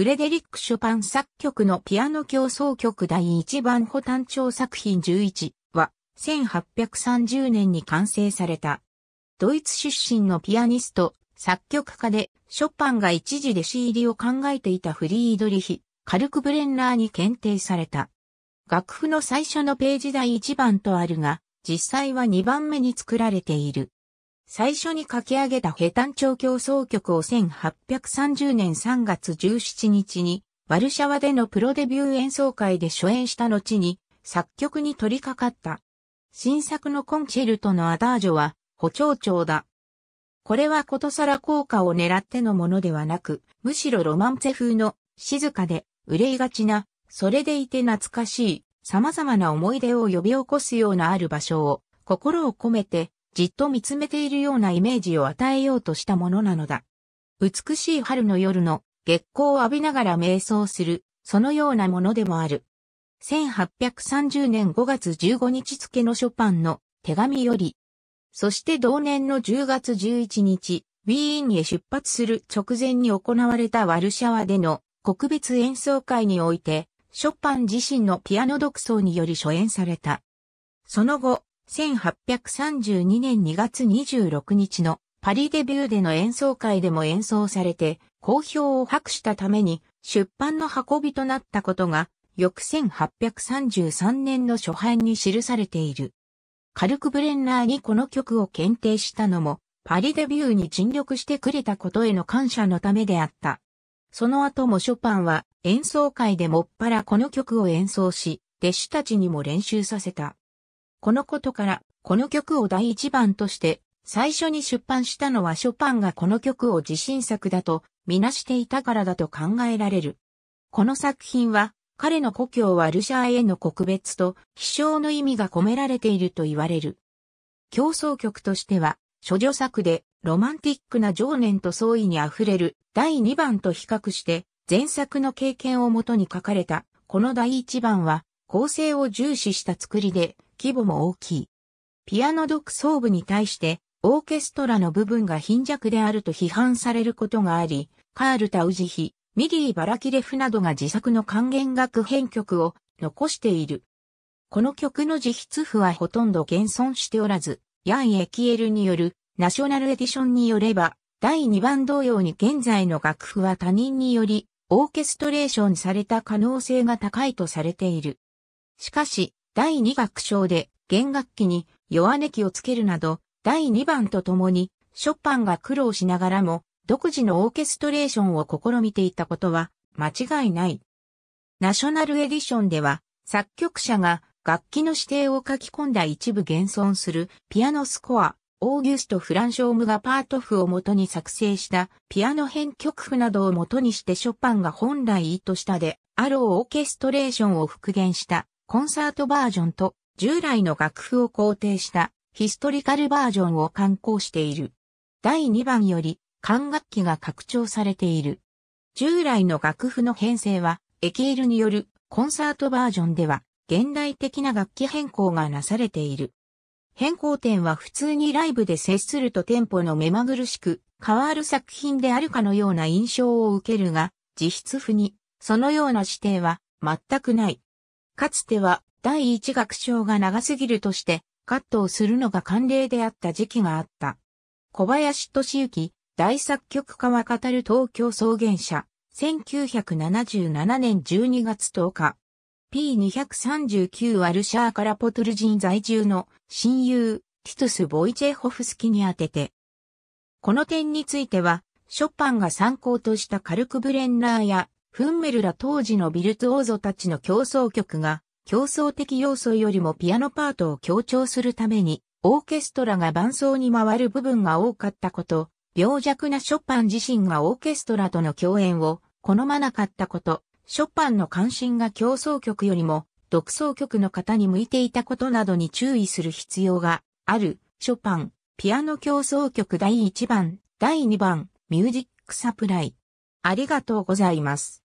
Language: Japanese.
フレデリック・ショパン作曲のピアノ競争曲第1番補単調作品11は1830年に完成された。ドイツ出身のピアニスト、作曲家で、ショパンが一時弟子入りを考えていたフリードリヒ、カルクブレンラーに検定された。楽譜の最初のページ第1番とあるが、実際は2番目に作られている。最初に書き上げたヘタンウ協奏曲を1830年3月17日に、ワルシャワでのプロデビュー演奏会で初演した後に、作曲に取り掛かった。新作のコンチェルトのアダージョは、補聴調だ。これはことさら効果を狙ってのものではなく、むしろロマンツェ風の静かで憂いがちな、それでいて懐かしい、様々な思い出を呼び起こすようなある場所を、心を込めてじっと見つめているようなイメージを与えようとしたものなのだ。美しい春の夜の月光を浴びながら瞑想する、そのようなものでもある。1830年5月15日付のショパンの手紙より、そして同年の10月11日、ウィーンへ出発する直前に行われたワルシャワでの国別演奏会において、ショパン自身のピアノ独奏により初演された。その後、1832年2月26日のパリデビューでの演奏会でも演奏されて、好評を博したために出版の運びとなったことが、翌1833年の初版に記されている。カルクブレンナーにこの曲を検定したのも、パリデビューに尽力してくれたことへの感謝のためであった。その後もショパンは演奏会でもっぱらこの曲を演奏し、弟子たちにも練習させた。このことから、この曲を第一番として、最初に出版したのはショパンがこの曲を自信作だとみなしていたからだと考えられる。この作品は、彼の故郷はルシャーへの告別と、飛翔の意味が込められていると言われる。競争曲としては、諸女作で、ロマンティックな情念と創意に溢れる第2番と比較して、前作の経験をもとに書かれた、この第1番は、構成を重視した作りで、規模も大きい。ピアノ独奏部に対して、オーケストラの部分が貧弱であると批判されることがあり、カール・タウジヒ、ミリー・バラキレフなどが自作の還元楽編曲を残している。この曲の自筆譜はほとんど現存しておらず、ヤン・エキエルによるナショナルエディションによれば、第2番同様に現在の楽譜は他人によりオーケストレーションされた可能性が高いとされている。しかし、第2楽章で弦楽器に弱音器をつけるなど、第2番とともに、ショパンが苦労しながらも、独自のオーケストレーションを試みていたことは、間違いない。ナショナルエディションでは、作曲者が楽器の指定を書き込んだ一部現存するピアノスコア、オーギュスト・フランショームがパート譜を元に作成したピアノ編曲譜などを元にしてショパンが本来意図したであろうオーケストレーションを復元したコンサートバージョンと従来の楽譜を肯定したヒストリカルバージョンを刊行している。第2番より管楽器が拡張されている。従来の楽譜の編成はエキールによるコンサートバージョンでは現代的な楽器変更がなされている。変更点は普通にライブで接するとテンポの目まぐるしく変わる作品であるかのような印象を受けるが、実質譜にそのような指定は全くない。かつては第一楽章が長すぎるとして、カットをするのが慣例であった時期があった。小林敏之、大作曲家は語る東京草原社、1977年12月10日。P239 ワルシャーからポトル人在住の親友、ティトス・ボイチェホフスキに宛てて。この点については、ショパンが参考としたカルクブレンラーやフンメルら当時のビルツオーゾたちの競争曲が、競争的要素よりもピアノパートを強調するために、オーケストラが伴奏に回る部分が多かったこと、病弱なショパン自身がオーケストラとの共演を好まなかったこと、ショパンの関心が競争曲よりも独奏曲の方に向いていたことなどに注意する必要がある、ショパン、ピアノ競争曲第1番、第2番、ミュージックサプライ。ありがとうございます。